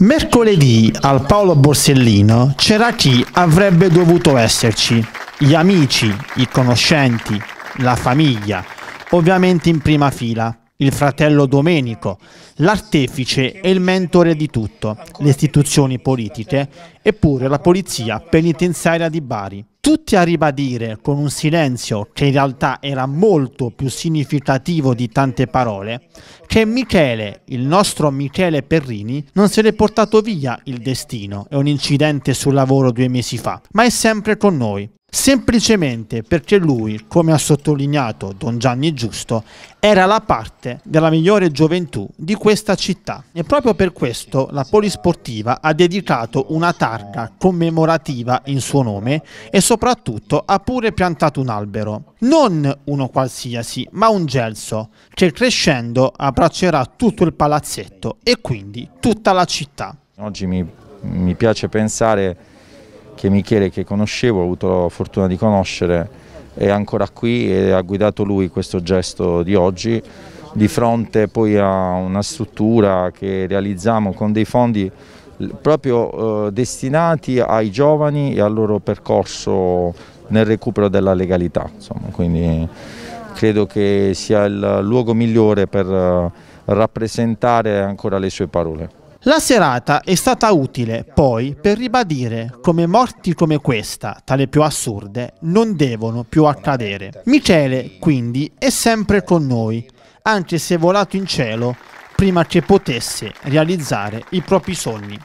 Mercoledì al Paolo Borsellino c'era chi avrebbe dovuto esserci, gli amici, i conoscenti, la famiglia, ovviamente in prima fila, il fratello Domenico, l'artefice e il mentore di tutto, le istituzioni politiche, eppure la polizia penitenziaria di Bari tutti a ribadire con un silenzio che in realtà era molto più significativo di tante parole, che Michele, il nostro Michele Perrini, non se l'è portato via il destino e un incidente sul lavoro due mesi fa, ma è sempre con noi semplicemente perché lui, come ha sottolineato Don Gianni Giusto, era la parte della migliore gioventù di questa città e proprio per questo la Polisportiva ha dedicato una targa commemorativa in suo nome e soprattutto ha pure piantato un albero, non uno qualsiasi ma un gelso che crescendo abbraccerà tutto il palazzetto e quindi tutta la città. Oggi mi, mi piace pensare che Michele che conoscevo, ho avuto la fortuna di conoscere, è ancora qui e ha guidato lui questo gesto di oggi di fronte poi a una struttura che realizziamo con dei fondi proprio eh, destinati ai giovani e al loro percorso nel recupero della legalità. Insomma. Quindi credo che sia il luogo migliore per eh, rappresentare ancora le sue parole. La serata è stata utile poi per ribadire come morti come questa, tale più assurde, non devono più accadere. Michele, quindi, è sempre con noi, anche se è volato in cielo prima che potesse realizzare i propri sogni.